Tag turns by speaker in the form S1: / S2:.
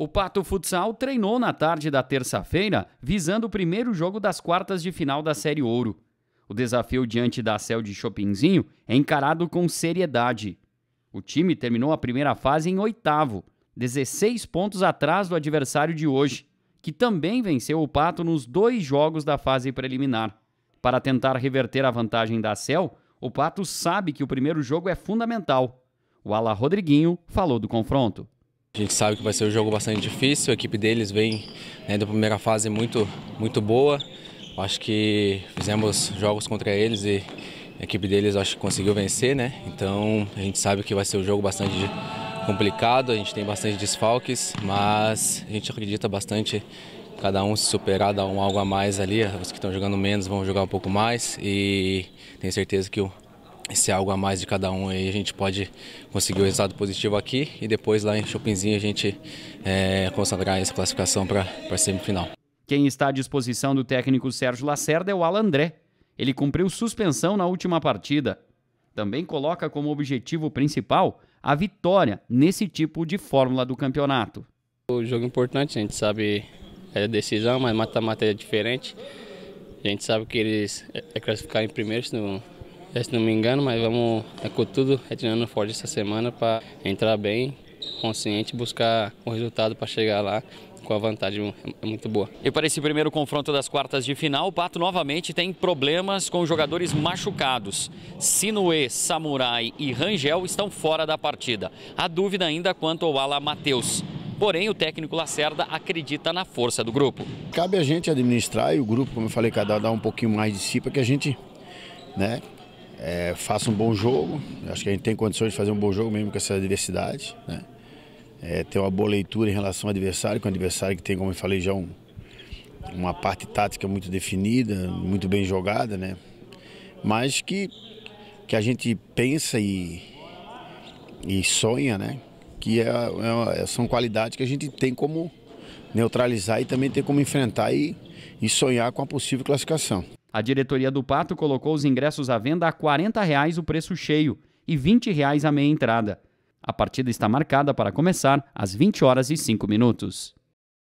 S1: O Pato Futsal treinou na tarde da terça-feira, visando o primeiro jogo das quartas de final da Série Ouro. O desafio diante da Cel de Chopinzinho é encarado com seriedade. O time terminou a primeira fase em oitavo, 16 pontos atrás do adversário de hoje, que também venceu o Pato nos dois jogos da fase preliminar. Para tentar reverter a vantagem da Cel, o Pato sabe que o
S2: primeiro jogo é fundamental. O Ala Rodriguinho falou do confronto. A gente sabe que vai ser um jogo bastante difícil, a equipe deles vem né, da primeira fase muito, muito boa. Acho que fizemos jogos contra eles e a equipe deles acho que conseguiu vencer, né? Então a gente sabe que vai ser um jogo bastante complicado, a gente tem bastante desfalques, mas a gente acredita bastante cada um se superar, dar um algo a mais ali. Os que estão jogando menos vão jogar um pouco mais e tenho certeza que o esse é algo a mais de cada um aí a gente pode conseguir o um resultado positivo aqui e depois lá em Chopinzinho a gente é, consagrar essa classificação para a semifinal.
S1: Quem está à disposição do técnico Sérgio Lacerda é o Alan André. Ele cumpriu suspensão na última partida. Também coloca como objetivo principal a vitória nesse tipo de fórmula do campeonato. O jogo é importante, a gente sabe é decisão, mas mata-mata é diferente. A gente sabe que eles é, é classificar em primeiro, não é, se não me engano, mas vamos é com tudo retirando é forte essa semana para entrar bem, consciente, buscar o resultado para chegar lá com a vantagem é, é muito boa. E para esse primeiro confronto das quartas de final, o Pato novamente tem problemas com jogadores machucados. Sinue, Samurai e Rangel estão fora da partida. A dúvida ainda quanto ao Ala Matheus. Porém, o técnico Lacerda acredita na força do grupo.
S3: Cabe a gente administrar e o grupo, como eu falei, cada um dar um pouquinho mais de si para que a gente né, é, faça um bom jogo. Acho que a gente tem condições de fazer um bom jogo mesmo com essa adversidade. Né? É, ter uma boa leitura em relação ao adversário, com um adversário que tem, como eu falei, já um, uma parte tática muito definida, muito bem jogada, né? mas que, que a gente pensa e, e sonha, né? que é, é, são qualidades que a gente tem como neutralizar e também ter como enfrentar e, e sonhar com a possível classificação.
S1: A diretoria do Pato colocou os ingressos à venda a R$ 40 o preço cheio e R$ 20 a meia entrada. A partida está marcada para começar às 20 horas e 5 minutos.